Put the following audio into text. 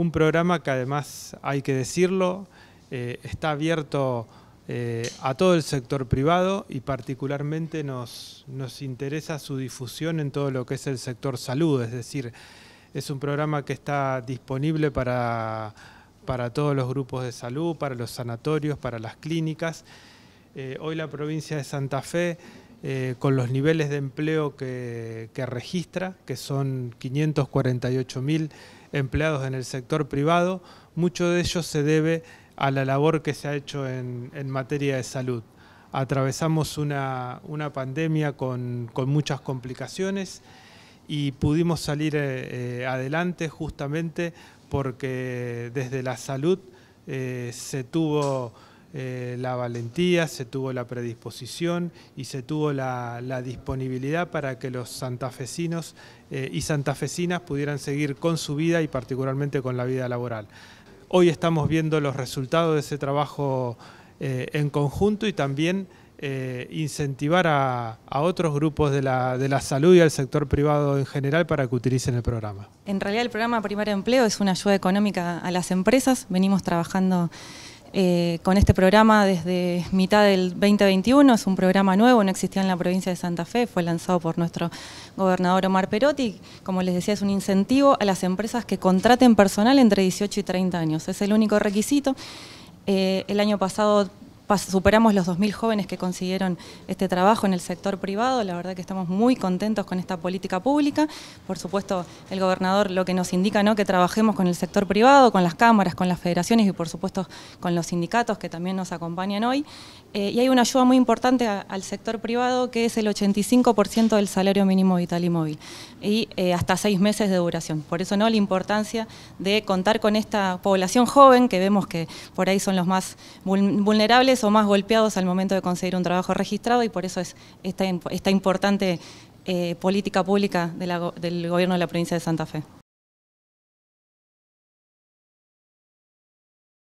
Un programa que además hay que decirlo, eh, está abierto eh, a todo el sector privado y particularmente nos, nos interesa su difusión en todo lo que es el sector salud, es decir, es un programa que está disponible para, para todos los grupos de salud, para los sanatorios, para las clínicas. Eh, hoy la provincia de Santa Fe eh, con los niveles de empleo que, registra, que son 548.000 empleados en el sector privado, mucho de ello se debe a la labor que se ha hecho en, materia de salud. Atravesamos una, pandemia con, muchas complicaciones y pudimos salir eh, eh, adelante justamente porque desde la salud se tuvo eh, la valentía, se tuvo la predisposición y se tuvo la, disponibilidad para que los santafesinos eh, y santafesinas pudieran seguir con su vida y particularmente con la vida laboral. Hoy estamos viendo los resultados de ese trabajo eh, en conjunto y también incentivar a, otros grupos de la, de la, salud y al sector privado en general para que utilicen el programa. En realidad el programa Primer Empleo es una ayuda económica a las empresas. Venimos trabajando eh, con este programa desde mitad del 2021. Es un programa nuevo, no existía en la provincia de Santa Fe, fue lanzado por nuestro gobernador Omar Perotti. Como les decía, es un incentivo a las empresas que contraten personal entre 18 y 30 años. Es el único requisito. Eh, el año pasado superamos los 2.000 jóvenes que consiguieron este trabajo en el sector privado, la verdad que estamos muy contentos con esta política pública. Por supuesto, el gobernador lo que nos indica, ¿no? que trabajemos con el sector privado, con las cámaras, con las federaciones y por supuesto con los sindicatos que también nos acompañan hoy. Eh, y hay una ayuda muy importante al sector privado que es el 85% del salario mínimo vital y móvil y eh, hasta seis meses de duración. Por eso no la importancia de contar con esta población joven que vemos que por ahí son los más vulnerables o más golpeados al momento de conseguir un trabajo registrado y por eso es esta, importante eh, política pública del gobierno de la provincia de Santa Fe.